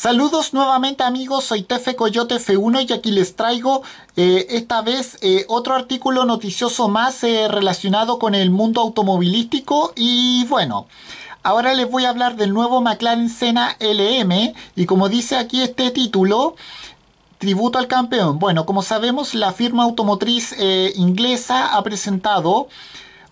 Saludos nuevamente amigos, soy Tefe Coyote F1 y aquí les traigo eh, esta vez eh, otro artículo noticioso más eh, relacionado con el mundo automovilístico y bueno... Ahora les voy a hablar del nuevo McLaren Senna LM y como dice aquí este título, tributo al campeón. Bueno, como sabemos la firma automotriz inglesa ha presentado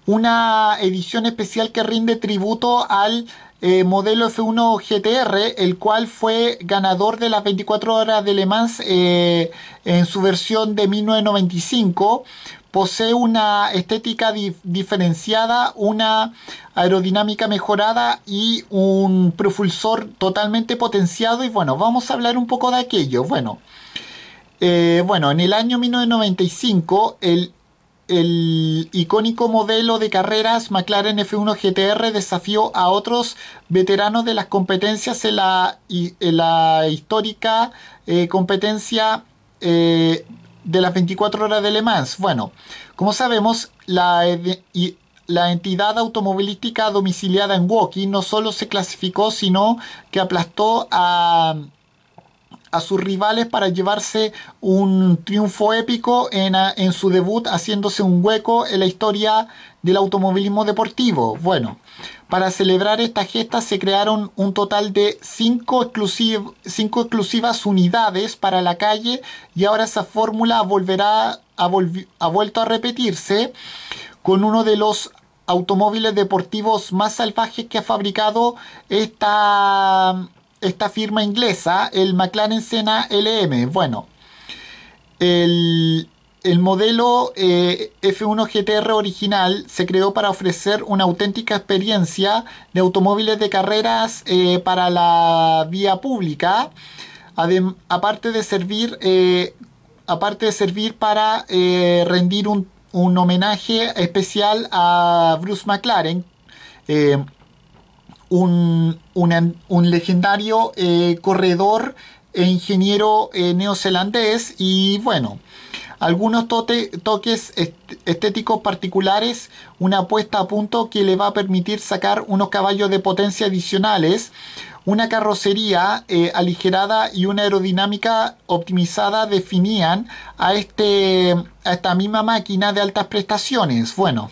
una edición especial que rinde tributo al eh, modelo F1 GTR, el cual fue ganador de las 24 horas de Le Mans eh, en su versión de 1995. Posee una estética diferenciada, una aerodinámica mejorada y un propulsor totalmente potenciado. Y bueno, vamos a hablar un poco de aquello. Bueno, eh, bueno en el año 1995 el el icónico modelo de carreras McLaren F1 GTR desafió a otros veteranos de las competencias en la, la histórica eh, competencia eh, de las 24 horas de Le Mans. Bueno, como sabemos, la, la entidad automovilística domiciliada en Woking no solo se clasificó, sino que aplastó a a sus rivales para llevarse un triunfo épico en, su debut, haciéndose un hueco en la historia del automovilismo deportivo. Bueno, para celebrar esta gesta se crearon un total de cinco exclusivas unidades para la calle y ahora esa fórmula volverá ha vuelto a repetirse con uno de los automóviles deportivos más salvajes que ha fabricado esta esta firma inglesa, el McLaren Senna LM. Bueno, el, modelo eh, F1 GTR original se creó para ofrecer una auténtica experiencia de automóviles de carreras eh, para la vía pública, aparte, de servir, eh, aparte de servir para rendir un, un, homenaje especial a Bruce McLaren un, legendario eh, corredor e ingeniero eh, neozelandés y bueno, algunos toques estéticos particulares, una puesta a punto que le va a permitir sacar unos caballos de potencia adicionales, una carrocería eh, aligerada y una aerodinámica optimizada definían a, este, a esta misma máquina de altas prestaciones. Bueno,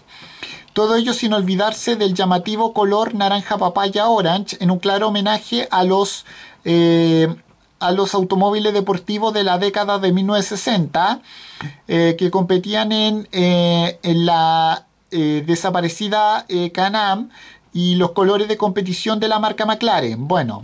todo ello sin olvidarse del llamativo color naranja papaya orange en un claro homenaje a los, eh, a los automóviles deportivos de la década de 1960 eh, que competían en, eh, en la desaparecida canam y los colores de competición de la marca McLaren. Bueno,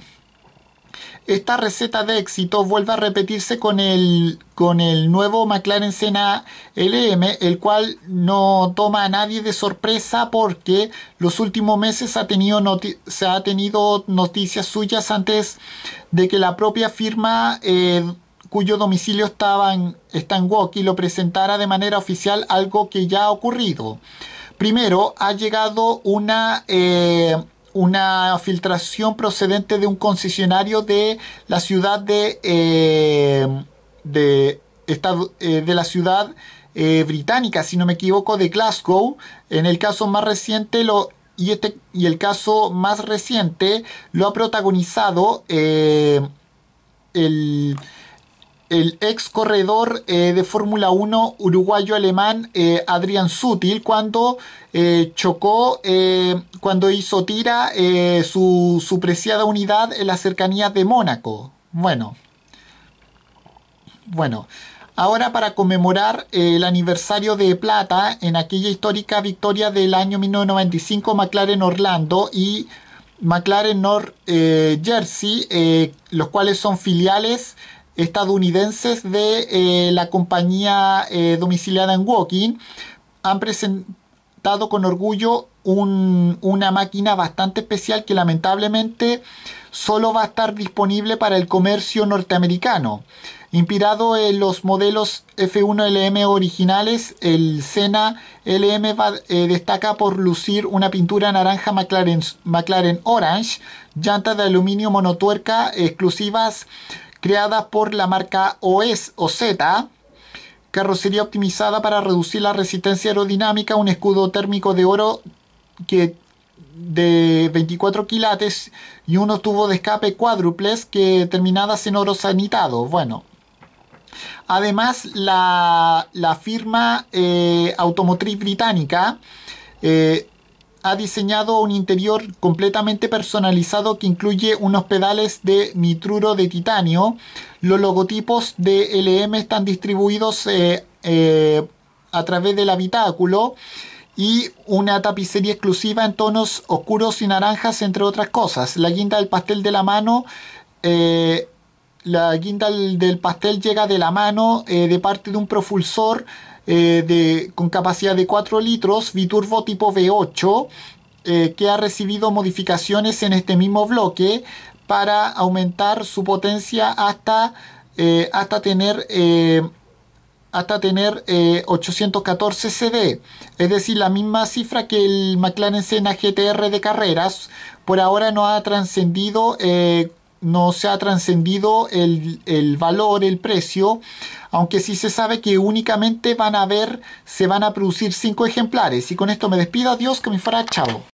esta receta de éxito vuelve a repetirse con el, con el nuevo McLaren Senna LM, el cual no toma a nadie de sorpresa porque los últimos meses ha tenido se ha tenido noticias suyas antes de que la propia firma eh, cuyo domicilio estaba en, está y lo presentara de manera oficial algo que ya ha ocurrido. Primero, ha llegado una... Eh, una filtración procedente de un concesionario de la ciudad de, eh, de, eh, de la ciudad eh, británica, si no me equivoco, de Glasgow. En el caso más reciente lo y, este, y el caso más reciente lo ha protagonizado el el ex corredor eh, de Fórmula 1 uruguayo-alemán eh, Adrian Sutil cuando eh, chocó, cuando hizo tira su, su, preciada unidad en la cercanía de Mónaco. Bueno, bueno. Ahora para conmemorar el aniversario de Plata en aquella histórica victoria del año 1995 McLaren Orlando y McLaren North Jersey, los cuales son filiales estadounidenses de eh, la compañía eh, domiciliada en walking han presentado con orgullo una máquina bastante especial que lamentablemente solo va a estar disponible para el comercio norteamericano. Inspirado en los modelos F1 LM originales, el Sena LM eh, destaca por lucir una pintura naranja McLaren, McLaren Orange, llantas de aluminio monotuerca exclusivas creada por la marca OS e o Z, carrocería optimizada para reducir la resistencia aerodinámica, un escudo térmico de oro que de 24 quilates y unos tubos de escape cuádruples que terminadas en oro sanitado. Bueno, además la, firma eh, automotriz británica eh, ha diseñado un interior completamente personalizado que incluye unos pedales de nitruro de titanio. Los logotipos de LM están distribuidos eh, eh, a través del habitáculo y una tapicería exclusiva en tonos oscuros y naranjas, entre otras cosas. La guinda del pastel de la mano eh, la guinda del pastel llega de la mano eh, de parte de un propulsor eh, de, con capacidad de 4 litros, biturbo tipo V8, eh, que ha recibido modificaciones en este mismo bloque para aumentar su potencia hasta, hasta tener, hasta tener 814 CD, es decir, la misma cifra que el McLaren Senna GTR de carreras, por ahora no ha trascendido no se ha trascendido el, el, valor, el precio, aunque sí se sabe que únicamente van a haber, se van a producir cinco ejemplares. Y con esto me despido, adiós, que me fuera chavo.